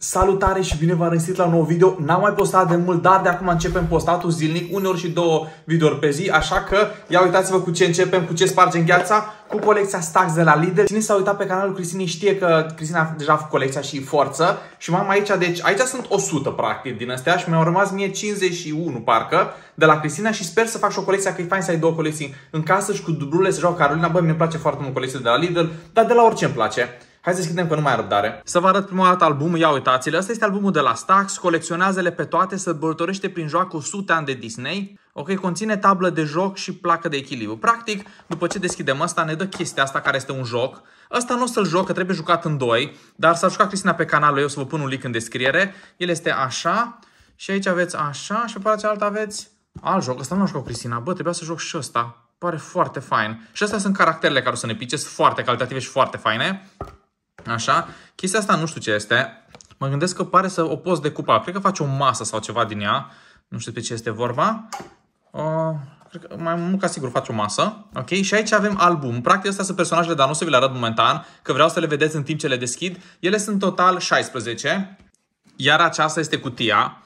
Salutare și bine v-am la un nou video. N-am mai postat de mult, dar de acum începem postatul zilnic, uneori și două videouri pe zi, așa că ia uitați-vă cu ce începem, cu ce spargem gheața, cu colecția Stax de la Lidl. Cine s-a uitat pe canalul Cristinei știe că Cristina a deja făcut colecția și forță și m-am aici, deci aici sunt 100 practic din astea și mi-au rămas mie 51 parcă de la Cristina și sper să fac și o colecție, că e fain să ai două colecții în casă și cu dublurile să joacă Carolina, băi mi-e place foarte mult colecția de la Lidl, dar de la orice îmi place. Hai să deschidem că nu mai are răbdare. Să vă arăt prima dată albumul, ia uitați-l. Asta este albumul de la Stax, colecționează-le pe toate, se prin joacă 100 ani de Disney. Ok, conține tablă de joc și placă de echilibru. Practic, după ce deschidem asta, ne dă chestia asta care este un joc. Asta nu o să-l joc, că trebuie jucat în doi, dar s-a jucat Cristina pe canalul, eu să vă pun un link în descriere. El este așa și aici aveți așa și pe partea cealaltă aveți alt joc. Asta nu l-a jucat Cristina, bă, trebuia să joc și ăsta. Pare foarte fain. Și astea sunt caracterele care o să ne pice, sunt foarte calitative și foarte faine. Așa? Chestia asta nu știu ce este. Mă gândesc că pare să o poți decupa. Cred că faci o masă sau ceva din ea. Nu știu pe ce este vorba. Uh, cred că mai mult ca sigur faci o masă. Ok? Și aici avem album. Practic astea sunt personajele, dar nu să vi le arăt momentan, că vreau să le vedeți în timp ce le deschid. Ele sunt total 16. Iar aceasta este cutia.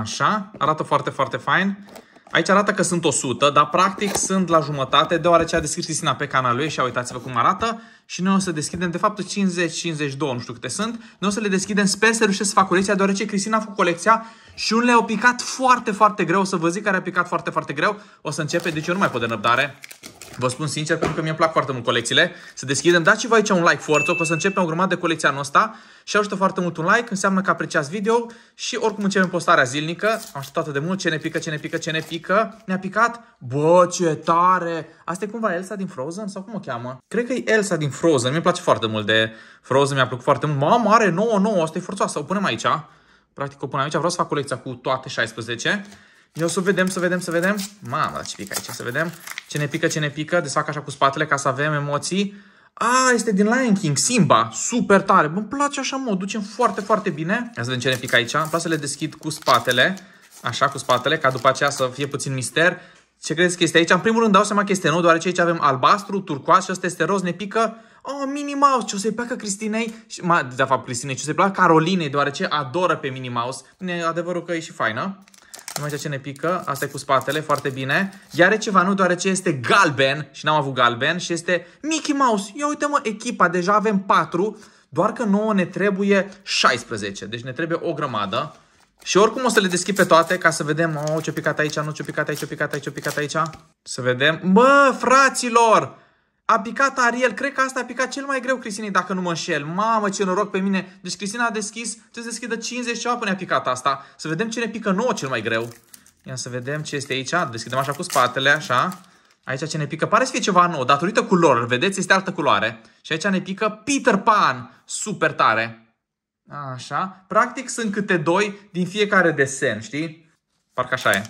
Așa. Arată foarte, foarte fain. Aici arată că sunt 100, dar practic sunt la jumătate, deoarece a deschis Cristina pe canalul ei și uitați-vă cum arată. Și noi o să deschidem, de fapt, 50, 52, nu știu câte sunt. Noi o să le deschidem, sper să reușesc să fac colecția, deoarece Cristina a făcut colecția și unele au picat foarte, foarte greu. O să vă zic care a picat foarte, foarte greu. O să începe, deci eu nu mai pot de răbdare. Vă spun sincer, pentru că mi-e plac foarte mult colecțiile. Să deschidem, dați-vă aici un like foarte, că o să începem o grămadă de colecția noastră și ajută foarte mult un like, înseamnă că apreciați video și oricum începem postarea zilnică. Am așteptat de mult, ce ne pică, ce ne pică, ce ne pică. Ne-a picat? Bă, ce tare! Asta e cumva Elsa din Frozen sau cum o cheamă? Cred că e Elsa din Frozen, mi-e place foarte mult de Frozen, mi-a plăcut foarte mult. Mamă, are 9-9, asta e forțoasă, o punem aici. Practic o punem aici, vreau să fac colecția cu toate 16. Eu să vedem, să vedem, să vedem. Mamă, ce pică aici, să vedem. Ce ne pică, ce ne pică. Desfac așa cu spatele ca să avem emoții. A, este din Lion King, Simba, super tare. Bă, îmi place așa, mă, o ducem foarte, foarte bine. Ia să vedem ce ne pică aici. Îmi place să le deschid cu spatele, așa, cu spatele, ca după aceea să fie puțin mister. Ce credeți că este aici? În primul rând dau seama că este nou, deoarece aici avem albastru, turcoaz și ăsta este roz, ne pică Oh, Minnie Mouse, ce o să-i placă Cristinei, de fapt Cristinei, ce o să-i placă Carolinei, deoarece adoră pe Minnie Mouse. E adevărul că e și faină. Numai ce ne pică. Asta e cu spatele, foarte bine. Iar are ceva nu, deoarece este galben și n-am avut galben și este Mickey Mouse. Ia uite mă, echipa, deja avem 4, doar că nouă ne trebuie 16. Deci ne trebuie o grămadă. Și oricum o să le deschid pe toate ca să vedem oh, ce picat aici, nu ce picat aici, ce picat aici, ce picat aici. Să vedem. Bă, fraților! A picat Ariel, cred că asta a picat cel mai greu Cristinei, dacă nu mă înșel. Mamă, ce noroc pe mine. Deci Cristina a deschis, ce să deschidă 50 ceva până a picat asta. Să vedem ce ne pică nouă cel mai greu. Ia să vedem ce este aici. Deschidem așa cu spatele, așa. Aici ce ne pică pare să fie ceva nou, datorită culorilor, vedeți, este altă culoare. Și aici ne pică Peter Pan, super tare. Așa, practic sunt câte doi din fiecare desen, știi? Parcă așa e.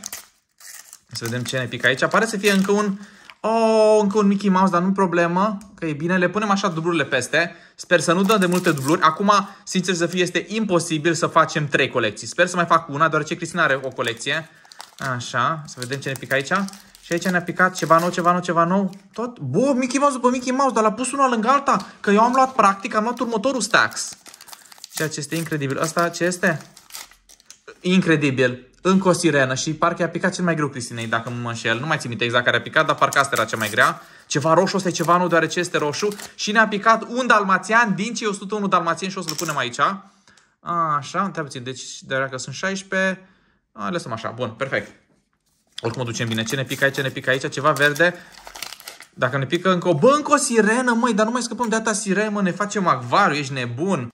Să vedem ce ne pică aici. Pare să fie încă un Oh, încă un Mickey Mouse, dar nu problemă. Că e bine, le punem așa dublurile peste. Sper să nu dăm de multe dubluri. Acum, sincer să fiu, este imposibil să facem trei colecții. Sper să mai fac una, deoarece Cristina are o colecție. Așa, să vedem ce ne pică aici. Și aici ne-a picat ceva nou, ceva nou, ceva nou. Tot? Bă, Mickey Mouse după Mickey Mouse, dar l-a pus una lângă alta. Că eu am luat practic, am luat următorul stacks. Ceea ce este incredibil. Asta ce este? incredibil. Încă o sirenă și parcă a picat cel mai greu Cristinei, dacă mă înșel. Nu mai țin minte exact care a picat, dar parcă asta era cea mai grea. Ceva roșu, asta e ceva nu, deoarece este roșu. Și ne-a picat un dalmațian din cei 101 dalmațieni și o să-l punem aici. Așa, întreabă puțin, deci dacă sunt 16, a, lăsăm așa, bun, perfect. Oricum o ducem bine. Ce ne pică aici, ce ne pică aici, ceva verde. Dacă ne pică încă o... Bă, încă o sirenă, măi, dar nu mai scăpăm de sirenă, mă, ne facem acvariu, ești nebun.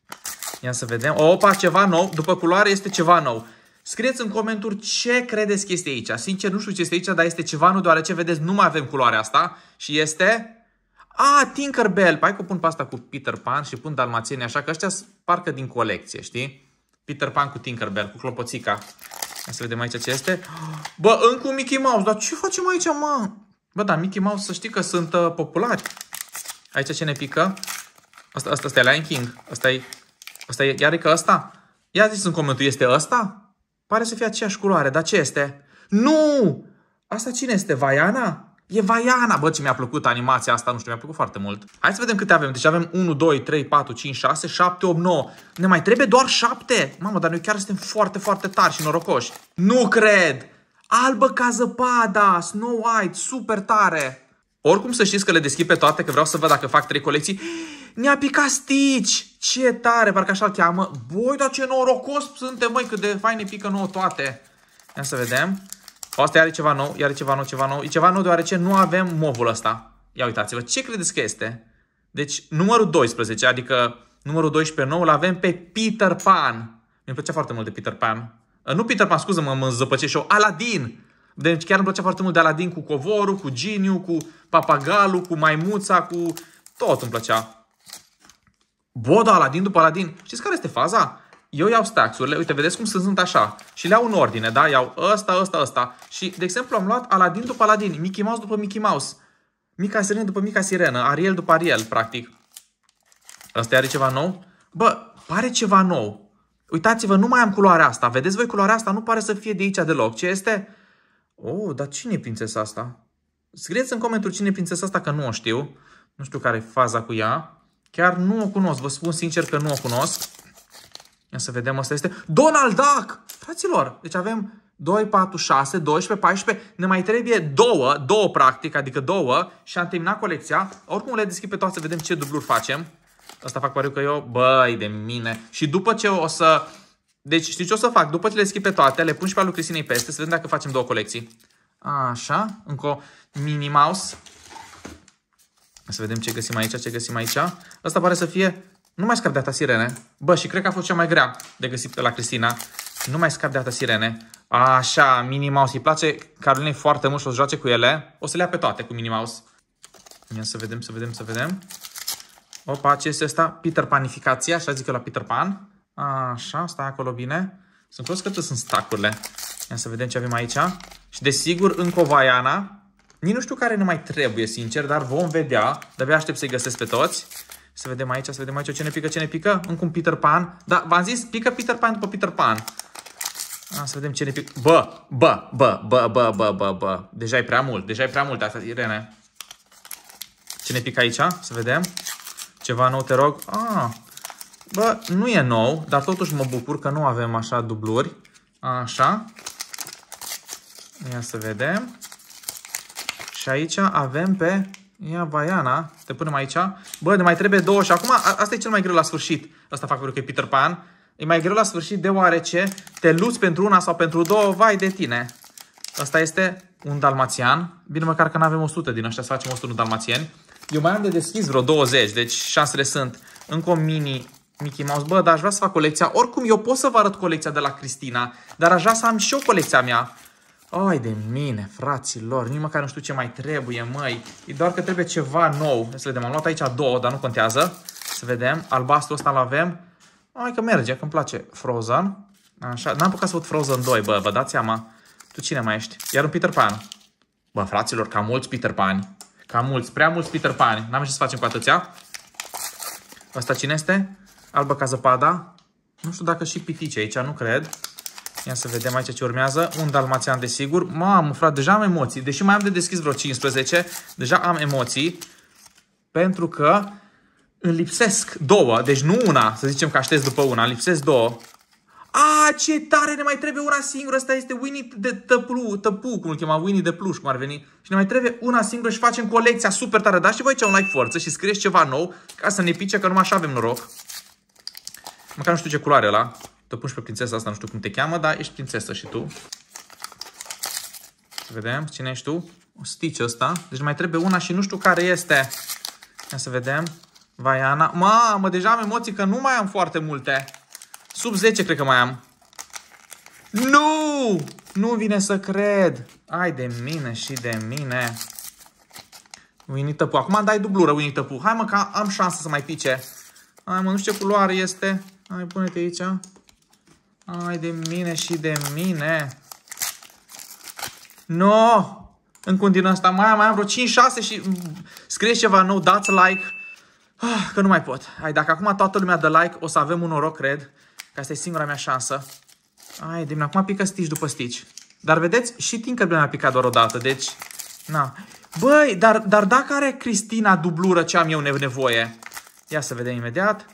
Ia să vedem. Opa, ceva nou. După culoare este ceva nou. Scrieți în comenturi ce credeți că este aici. Sincer, nu știu ce este aici, dar este ceva nu, deoarece vedeți, nu mai avem culoarea asta și este... A, Tinkerbell! Pai păi, că pun pasta cu Peter Pan și pun dalmațieni, așa că ăștia parcă din colecție, știi? Peter Pan cu Tinkerbell, cu clopoțica. Hai să vedem aici ce este. Bă, încă un Mickey Mouse, dar ce facem aici, mă? Bă, da, Mickey Mouse să știi că sunt uh, populari. Aici ce ne pică? Asta, asta, asta e Lion King. Asta e, asta e, iar e că asta? Ia zis în comentariu, este asta? Pare să fie aceeași culoare, dar ce este? Nu! Asta cine este? Vaiana? E Vaiana! Bă, ce mi-a plăcut animația asta, nu știu, mi-a plăcut foarte mult. Hai să vedem câte avem. Deci avem 1, 2, 3, 4, 5, 6, 7, 8, 9. Ne mai trebuie doar 7? Mamă, dar noi chiar suntem foarte, foarte tari și norocoși. Nu cred! Albă ca zăpada, Snow White, super tare! Oricum să știți că le deschid pe toate, că vreau să văd dacă fac trei colecții. Ne-a picat Stitch! Ce tare, parcă așa-l cheamă. Boi, dar ce norocos suntem, măi, cât de ne pică nouă toate. Ia să vedem. O, asta are ceva nou, iar ceva nou, ceva nou. E ceva nou deoarece nu avem movul ăsta. Ia uitați-vă, ce credeți că este? Deci numărul 12, adică numărul 12 nou, îl avem pe Peter Pan. Mi-a plăcea foarte mult de Peter Pan. Uh, nu Peter Pan, scuză mă mă zăpăcește și eu, Aladdin. Deci chiar îmi plăcea foarte mult de Aladdin cu covorul, cu geniu, cu papagalul, cu maimuța, cu tot îmi plăcea. Boda, Aladin după Aladin. Știți care este faza? Eu iau staxurile, uite, vedeți cum sunt, sunt așa. Și le iau în ordine, da? Iau ăsta, ăsta, ăsta. Și, de exemplu, am luat Aladin după Aladin, Mickey Mouse după Mickey Mouse, Mica Sirenă după Mica Sirenă, Ariel după Ariel, practic. Asta are ceva nou? Bă, pare ceva nou. Uitați-vă, nu mai am culoarea asta. Vedeți voi, culoarea asta nu pare să fie de aici deloc. Ce este? Oh, dar cine e prințesa asta? Scrieți în comentariu cine e prințesa asta, că nu o știu. Nu știu care e faza cu ea. Chiar nu o cunosc. Vă spun sincer că nu o cunosc. Ia să vedem, asta este Donald Duck! Fraților, deci avem 2, 4, 6, 12, 14, ne mai trebuie două, două practic, adică două și am terminat colecția. Oricum le deschid pe toate să vedem ce dubluri facem. Asta fac pariu că eu, băi de mine. Și după ce o să... Deci știi ce o să fac? După ce le deschid pe toate, le pun și pe alu Cristinei peste să vedem dacă facem două colecții. Așa, încă Minnie Mouse. Să vedem ce găsim aici, ce găsim aici. Asta pare să fie... Nu mai scap de ata sirene. Bă, și cred că a fost cea mai grea de găsit pe la Cristina. Nu mai scap de ata sirene. Așa, Minnie Mouse. Îi place Caroline foarte mult și o joace cu ele. O să le ia pe toate cu Minnie Mouse. Ia să vedem, să vedem, să vedem. Opa, ce este asta? Peter Panificația, așa zic eu la Peter Pan. Așa, stai acolo bine. Sunt curios câte sunt stacurile. Ia să vedem ce avem aici. Și desigur, încă o vaiana. Nici nu știu care ne mai trebuie, sincer, dar vom vedea. De-abia aștept să-i găsesc pe toți. Să vedem aici, să vedem aici ce ne pică, ce ne pică. Încă un Peter Pan. Da, v-am zis, pică Peter Pan după Peter Pan. A, să vedem ce ne pică. Bă, bă, bă, bă, bă, bă, bă, bă. Deja e prea mult, deja e prea mult asta, Irene. Ce ne pică aici? Să vedem. Ceva nou, te rog. Ah, bă, nu e nou, dar totuși mă bucur că nu avem așa dubluri. Așa. Ia să vedem. Și aici avem pe Ia Baiana, te punem aici. Bă, ne mai trebuie două și acum asta e cel mai greu la sfârșit. Asta fac pentru că e Peter Pan. E mai greu la sfârșit deoarece te luți pentru una sau pentru două, vai de tine. Asta este un dalmațian. Bine, măcar că nu avem 100 din ăștia să facem 100 dalmațieni. Eu mai am de deschis vreo 20, deci șansele sunt încă o mini Mickey Mouse. Bă, dar aș vrea să fac colecția. Oricum, eu pot să vă arăt colecția de la Cristina, dar aș vrea să am și eu colecția mea. Ai de mine, fraților, nici măcar nu știu ce mai trebuie, măi. E doar că trebuie ceva nou. Să vedem, am luat aici două, dar nu contează. Să vedem, albastru ăsta l-avem. Ai că merge, că îmi place Frozen. Așa, n-am apucat să văd Frozen 2, bă, vă dați seama. Tu cine mai ești? Iar un Peter Pan. Bă, fraților, cam mulți Peter Pan. Cam mulți, prea mulți Peter Pan. N-am ce să facem cu atâția. Asta cine este? Albă ca zăpada. Nu știu dacă și pitice aici, nu cred. Ia să vedem aici ce urmează. Un dalmațian, desigur. Mamă, frate, deja am emoții. Deși mai am de deschis vreo 15, deja am emoții. Pentru că îmi lipsesc două. Deci nu una, să zicem că aștept după una. Îmi Lipsesc două. A, ce tare, ne mai trebuie una singură. Asta este Winnie de tăplu, tăpu, cum îl chema, Winnie de pluș, cum ar veni. Și ne mai trebuie una singură și facem colecția super tare. Dați și voi ce un like forță și scrieți ceva nou ca să ne pice, că numai așa avem noroc. Măcar nu știu ce culoare ăla. Te pun și pe prințesa asta, nu știu cum te cheamă, dar ești prințesă și tu. Să vedem, cine ești tu? O stici ăsta. Deci mai trebuie una și nu știu care este. Ia să vedem. Ana. Mamă, deja am emoții că nu mai am foarte multe. Sub 10 cred că mai am. Nu! Nu vine să cred. Ai de mine și de mine. Winnie Tăpu. Acum dai dublură, Winnie Tăpu. Hai mă, că am șansă să mai pice. Hai mă, nu știu ce culoare este. Hai, pune-te aici. Ai de mine și de mine. No! În continuă asta mai am, mai am vreo 5-6 și scrieți ceva nou, dați like. Ah, că nu mai pot. Ai, dacă acum toată lumea dă like, o să avem un noroc, cred. Că asta e singura mea șansă. Ai, de mine, acum pică stici după stici. Dar vedeți, și Tinkerbell mi-a picat doar o dată, deci... Na. Băi, dar, dar dacă are Cristina dublură ce am eu nevoie? Ia să vedem imediat.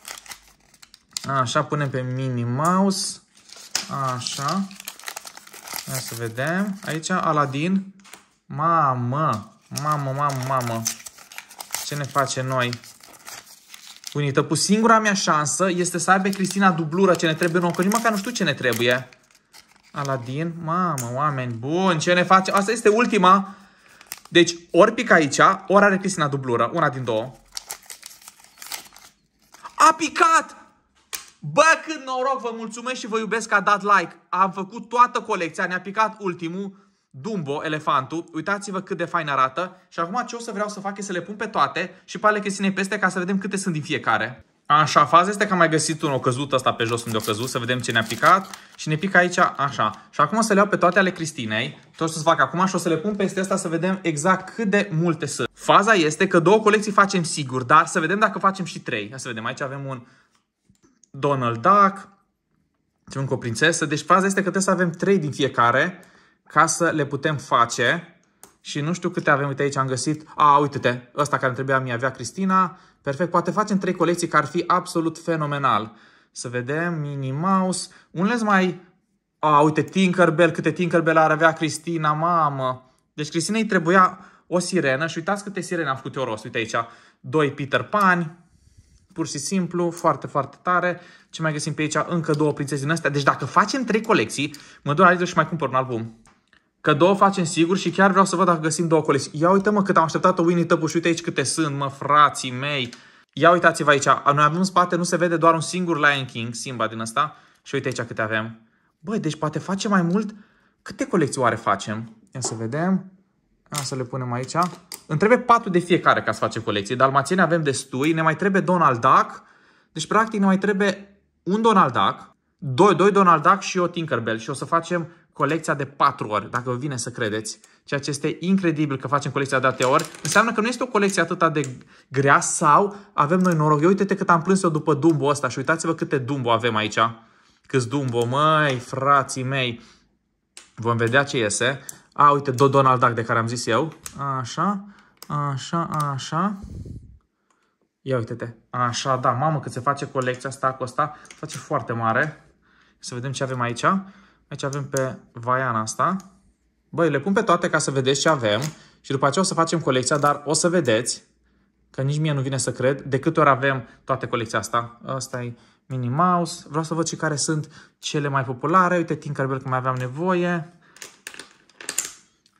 Așa, punem pe Minnie Mouse. Așa. Ia să vedem. Aici, Aladin. Mamă! Mamă, mamă, mamă! Ce ne face noi? Unită pus singura mea șansă este să aibă Cristina dublură ce ne trebuie nouă, că nici măcar nu știu ce ne trebuie. Aladin, mamă, oameni buni, ce ne face? Asta este ultima. Deci, ori pic aici, ori are Cristina dublură, una din două. A picat! Bă, cât noroc, vă mulțumesc și vă iubesc că a dat like. Am făcut toată colecția, ne-a picat ultimul Dumbo, elefantul. Uitați-vă cât de fain arată. Și acum ce o să vreau să fac e să le pun pe toate și pe ale chestiunei peste ca să vedem câte sunt din fiecare. Așa, faza este că am mai găsit un o căzut asta pe jos unde o căzut, să vedem ce ne-a picat. Și ne pică aici, așa. Și acum o să le iau pe toate ale Cristinei. Tot să fac acum și o să le pun peste asta să vedem exact cât de multe sunt. Faza este că două colecții facem sigur, dar să vedem dacă facem și trei. Ia să vedem, aici avem un Donald Duck, ce cu o prințesă. Deci faza este că trebuie să avem trei din fiecare ca să le putem face. Și nu știu câte avem, uite aici am găsit, a, uite-te, ăsta care trebuia mi avea Cristina, perfect, poate facem trei colecții care ar fi absolut fenomenal. Să vedem, Minnie Mouse, unele mai, a, uite, Tinkerbell, câte Tinkerbell ar avea Cristina, mamă. Deci Cristina îi trebuia o sirenă și uitați câte sirene am făcut eu rost, uite aici, doi Peter Pan, pur și simplu, foarte, foarte tare. Ce mai găsim pe aici? Încă două prințese din astea. Deci dacă facem trei colecții, mă duc la Lidl și mai cumpăr un album. Că două facem sigur și chiar vreau să văd dacă găsim două colecții. Ia uite mă cât am așteptat-o Winnie Tăpuș, uite aici câte sunt, mă, frații mei. Ia uitați-vă aici, noi avem în spate, nu se vede doar un singur Lion King, Simba din asta. Și uite aici câte avem. Băi, deci poate facem mai mult. Câte colecții oare facem? Ia să vedem. Ia să le punem aici. Îmi trebuie patru de fiecare ca să facem colecții. Dalmațieni avem destui, ne mai trebuie Donald Duck. Deci, practic, ne mai trebuie un Donald Duck, doi, doi Donald Duck și o Tinkerbell. Și o să facem colecția de patru ori, dacă vă vine să credeți. Ceea ce este incredibil că facem colecția de atâtea ori. Înseamnă că nu este o colecție atât de grea sau avem noi noroc. Eu uite-te cât am plâns eu după Dumbo ăsta și uitați-vă câte Dumbo avem aici. Câți Dumbo, măi, frații mei. Vom vedea ce iese. A, uite, do Donald Duck de care am zis eu. Așa, așa, așa. Ia uite-te. Așa, da, mamă, că se face colecția asta cu asta. Se face foarte mare. Să vedem ce avem aici. Aici avem pe vaiana asta. Băi, le pun pe toate ca să vedeți ce avem. Și după aceea o să facem colecția, dar o să vedeți că nici mie nu vine să cred de câte ori avem toate colecția asta. Asta e Minnie Mouse. Vreau să văd și care sunt cele mai populare. Uite, Tinkerbell că mai aveam nevoie.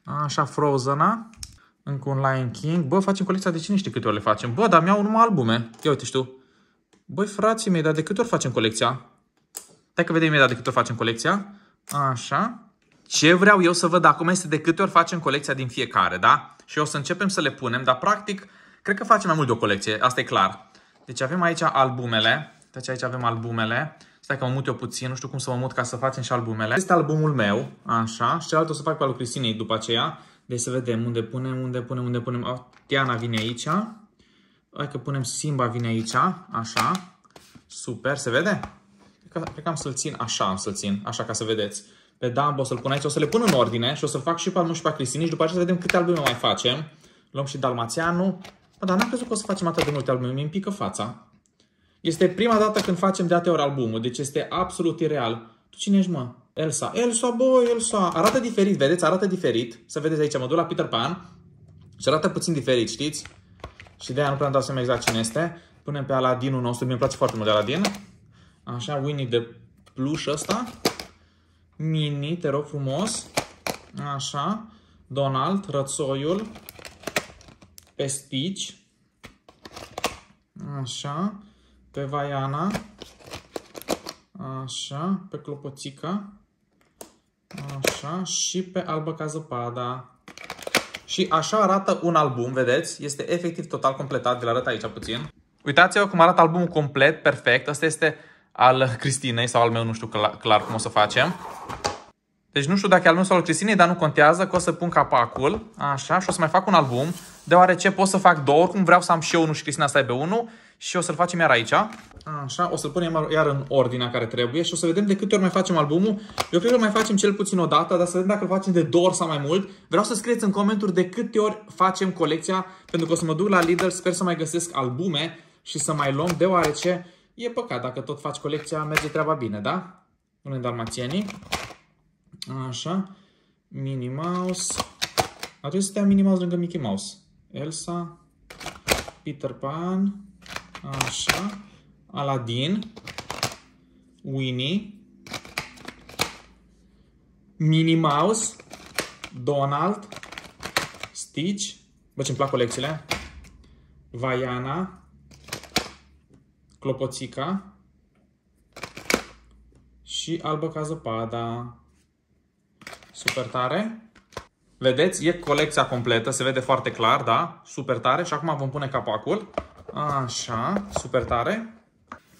Așa, Frozen-a. Încă un Lion King. Bă, facem colecția de cine știe câte ori le facem. Bă, dar mi-au numai albume. Ia uite tu. Băi, frații mei, dar de câte ori facem colecția? Hai că vedem imediat de câte ori facem colecția. Așa. Ce vreau eu să văd acum este de câte ori facem colecția din fiecare, da? Și o să începem să le punem, dar practic, cred că facem mai mult de o colecție, asta e clar. Deci avem aici albumele. Deci aici avem albumele. Stai că mă mut eu puțin, nu știu cum să mă mut ca să facem și albumele. Este albumul meu, așa, și celălalt o să fac pe al Cristinei după aceea. Deci să vedem unde punem, unde punem, unde punem. Oh, Tiana vine aici. Hai că punem Simba vine aici, așa. Super, se vede? Cred că, cred că am să-l țin așa, am să-l țin, așa ca să vedeți. Pe Dumbo o să-l pun aici, o să le pun în ordine și o să fac și pe al și pe Cristinei și după aceea să vedem câte albume mai facem. Luăm și Dalmațianu. Bă, dar n-am crezut că o să facem atât de multe albume, mi-mi pică fața. Este prima dată când facem de ori albumul, deci este absolut ireal. Tu cine ești, mă? Elsa. Elsa, bă, Elsa. Arată diferit, vedeți? Arată diferit. Să vedeți aici, mă duc la Peter Pan și arată puțin diferit, știți? Și de-aia nu prea am dat seama exact cine este. Punem pe Aladinul nostru, mi-e place foarte mult de Aladin. Așa, Winnie de pluș ăsta. Mini, te rog frumos. Așa. Donald, rățoiul. Pestici. Așa pe vaiana, așa, pe clopoțică, așa, și pe albă ca zăpada. Și așa arată un album, vedeți? Este efectiv total completat, vi-l arăt aici puțin. Uitați-vă cum arată albumul complet, perfect. Asta este al Cristinei sau al meu, nu știu clar cum o să facem. Deci nu știu dacă e al meu sau al Cristinei, dar nu contează că o să pun capacul, așa, și o să mai fac un album, deoarece pot să fac două, oricum vreau să am și eu unul și Cristina să aibă unul și o să-l facem iar aici. Așa, o să-l punem iar în ordinea care trebuie și o să vedem de câte ori mai facem albumul. Eu cred că mai facem cel puțin o dată, dar să vedem dacă îl facem de două ori sau mai mult. Vreau să scrieți în comentarii de câte ori facem colecția, pentru că o să mă duc la Lidl, sper să mai găsesc albume și să mai luăm, deoarece e păcat, dacă tot faci colecția, merge treaba bine, da? Unul dalmațienii. Așa. Minnie Mouse. Ar trebui să stea Minnie Mouse lângă Mickey Mouse. Elsa. Peter Pan. Așa. Aladdin. Winnie. Minnie Mouse. Donald. Stitch. Bă, ce-mi plac colecțiile. Vaiana. Clopoțica. Și albă ca zăpada. Super tare. Vedeți? E colecția completă, se vede foarte clar, da? Super tare. Și acum vom pune capacul. Așa, super tare.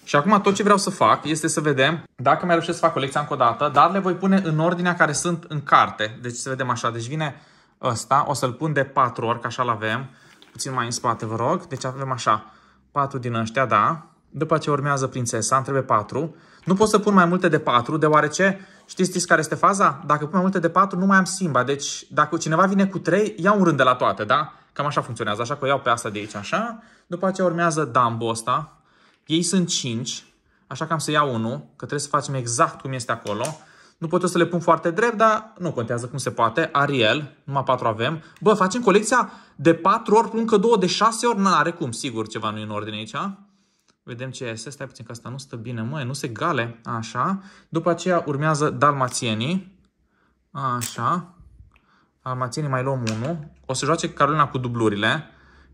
Și acum tot ce vreau să fac este să vedem dacă mai reușesc să fac colecția încă o dată, dar le voi pune în ordinea care sunt în carte. Deci să vedem așa. Deci vine ăsta, o să-l pun de 4 ori, ca așa-l avem. Puțin mai în spate, vă rog. Deci avem așa, 4 din ăștia, da. După ce urmează prințesa, îmi trebuie 4. Nu pot să pun mai multe de 4, deoarece știți, știți care este faza? Dacă pun mai multe de 4, nu mai am simba. Deci dacă cineva vine cu 3, ia un rând de la toate, da? Cam așa funcționează, așa că o iau pe asta de aici, așa. După ce urmează Dumbo ăsta. Ei sunt 5, așa că am să iau 1, că trebuie să facem exact cum este acolo. Nu pot eu să le pun foarte drept, dar nu contează cum se poate. Ariel, numai 4 avem. Bă, facem colecția de 4 ori, încă 2, de 6 ori, n-are cum, sigur ceva nu e în ordine aici. Vedem ce este. Stai puțin că asta nu stă bine, măi, nu se gale. Așa. După aceea urmează dalmațienii. Așa. Dalmațienii mai luăm unul. O să joace Carolina cu dublurile.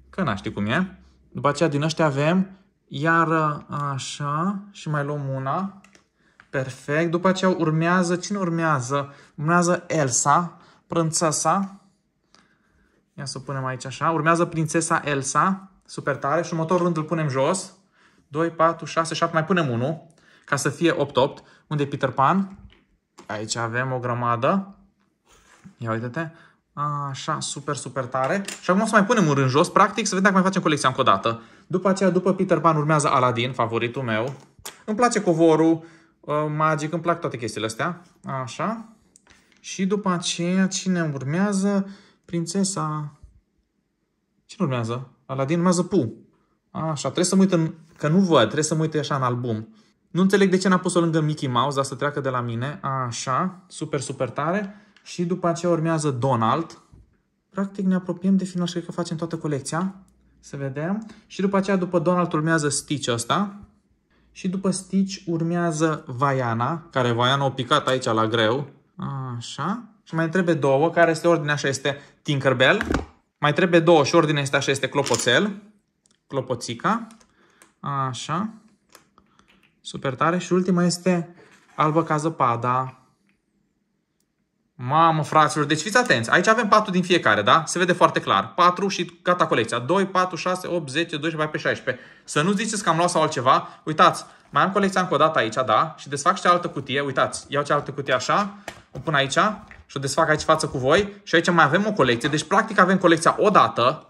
Că n-a cum e. După aceea din ăștia avem iar așa și mai luăm una. Perfect. După aceea urmează, cine urmează? Urmează Elsa, prințesa. Ia să o punem aici așa. Urmează prințesa Elsa, super tare. Și următorul rând îl punem jos. 2, 4, 6, 7, mai punem 1 ca să fie 8, 8. Unde e Peter Pan? Aici avem o grămadă. Ia uite-te. Așa, super, super tare. Și acum o să mai punem un rând jos, practic, să vedem dacă mai facem colecția încă o dată. După aceea, după Peter Pan, urmează Aladdin, favoritul meu. Îmi place covorul, uh, magic, îmi plac toate chestiile astea. Așa. Și după aceea, cine urmează? Prințesa... Cine urmează? Aladdin urmează Pu. Așa, trebuie să mă uit în Că nu văd, trebuie să mă uit așa în album. Nu înțeleg de ce n-a pus-o lângă Mickey Mouse, dar să treacă de la mine. Așa, super, super tare. Și după aceea urmează Donald. Practic ne apropiem de final și cred că facem toată colecția. Să vedem. Și după aceea, după Donald, urmează Stitch ăsta. Și după Stitch urmează Vaiana, care Vaiana o picat aici la greu. Așa. Și mai trebuie două, care este ordinea așa este Tinkerbell. Mai trebuie două și ordinea este așa este Clopoțel. Clopoțica. Așa. Super tare. Și ultima este albă ca zăpada. Mamă, fraților, deci fiți atenți. Aici avem 4 din fiecare, da? Se vede foarte clar. 4 și gata colecția. 2, 4, 6, 8, 10, 12, 14, 16. Să nu ziceți că am luat sau altceva. Uitați, mai am colecția încă o dată aici, da? Și desfac și altă cutie. Uitați, iau cealaltă cutie așa, o pun aici și o desfac aici față cu voi. Și aici mai avem o colecție. Deci, practic, avem colecția o dată,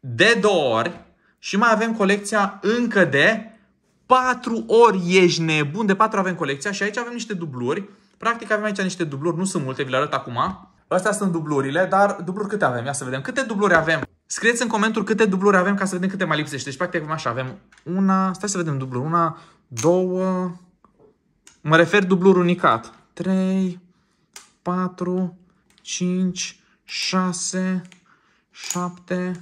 de două ori, și mai avem colecția încă de 4 ori ești nebun, de 4 avem colecția și aici avem niște dubluri. Practic avem aici niște dubluri, nu sunt multe, vi le arăt acum. Astea sunt dublurile, dar dubluri câte avem? Ia să vedem. Câte dubluri avem? Scrieți în comentarii câte dubluri avem ca să vedem câte mai lipsește. Deci, practic, avem așa, avem una, stai să vedem dubluri, una, două, mă refer dubluri unicat, 3, 4, 5, 6, 7,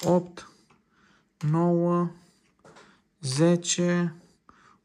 8, 9, 10,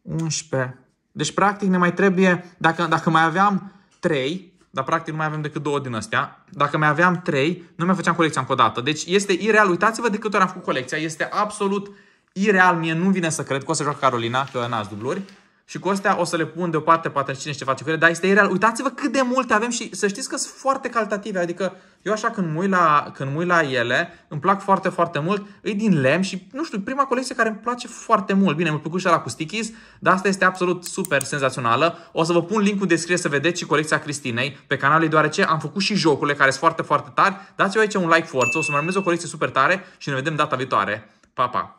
11. Deci, practic, ne mai trebuie, dacă, dacă mai aveam 3, dar practic nu mai avem decât două din astea. Dacă mai aveam trei, nu mai făceam colecția încă o dată. Deci este ireal. Uitați-vă de câte ori am făcut colecția. Este absolut ireal. Mie nu vine să cred că o să joc Carolina, că n-ați dubluri și cu astea o să le pun deoparte, poate cine știe face cu ele, dar este ireal. Uitați-vă cât de multe avem și să știți că sunt foarte calitative, adică eu așa când mui la, când mui la ele, îmi plac foarte, foarte mult, îi din lemn și, nu știu, prima colecție care îmi place foarte mult. Bine, mi-a plăcut și la cu stickies, dar asta este absolut super senzațională. O să vă pun linkul în descriere să vedeți și colecția Cristinei pe canalul ei, deoarece am făcut și jocurile care sunt foarte, foarte tari. dați vă aici un like forță, o să mă o colecție super tare și ne vedem data viitoare. Pa, pa!